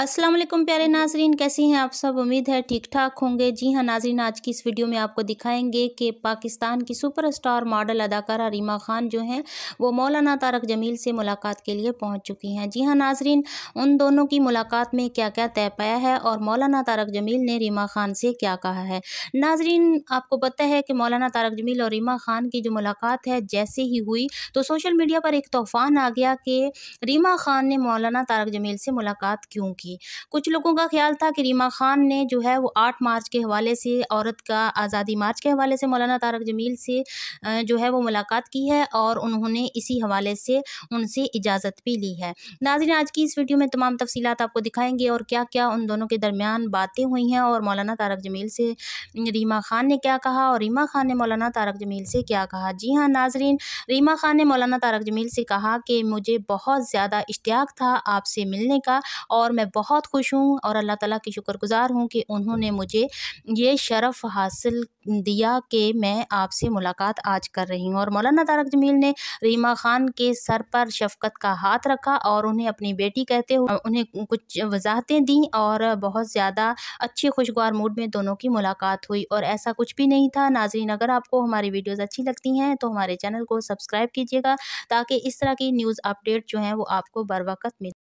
अस्सलाम वालेकुम प्यारे नाजरीन कैसे हैं आप सब उम्मीद है ठीक ठाक होंगे जी हाँ नाजरीन आज की इस वीडियो में आपको दिखाएंगे कि पाकिस्तान की सुपरस्टार मॉडल अदाकारा रीमा खान जो हैं वो मौलाना तारक जमील से मुलाकात के लिए पहुंच चुकी हैं जी हाँ नाजरीन उन दोनों की मुलाकात में क्या क्या तय पाया है और मौलाना तारक जमील ने रीमा खान से क्या कहा है नाजरीन आपको पता है कि मौलाना तारक जमील और रीमा खान की जो मुलाकात है जैसे ही हुई थी तो सोशल मीडिया पर एक तूफान आ गया कि रीमा खान ने मौलाना तारक जमील से मुलाकात क्यों की कुछ लोगों का ख्याल था कि रीमा खान ने जो है वो आठ मार्च के हवाले से औरत का आज़ादी मार्च के हवाले से मौलाना तारक जमील से जो है वो मुलाकात की है और उन्होंने इसी हवाले से उनसे इजाज़त भी ली है नाजिन आज की इस वीडियो में तमाम तफसीत आपको दिखाएंगे और क्या क्या उन दोनों के दरमियान बातें हुई हैं और मौलाना तारक जमील से रीमा खान ने क्या कहा और रीमा खान ने मौलाना तारक जमील से क्या कहा जी हाँ नाजरीन रीमा नसीमा ख़ान ने मौलाना तारक जमील से कहा कि मुझे बहुत ज़्यादा इश्तियाक था आपसे मिलने का और मैं बहुत खुश हूँ और अल्लाह ताला की शुक्रगुजार हूँ कि उन्होंने मुझे ये शरफ़ हासिल दिया कि मैं आपसे मुलाकात आज कर रही हूँ और मौलाना तारक जमील ने रीमा ख़ान के सर पर शफकत का हाथ रखा और उन्हें अपनी बेटी कहते हुए उन्हें कुछ वजाहतें दी और बहुत ज़्यादा अच्छे खुशगवार मूड में दोनों की मुलाकात हुई और ऐसा कुछ भी नहीं था नाजरीन अगर आपको हमारी वीडियोज़ अच्छी लगती हैं तो हमारे चैनल को सब्सक्राइब सब्सक्राइब कीजिएगा ताकि इस तरह की न्यूज़ अपडेट जो है वो आपको बर वक्त मिल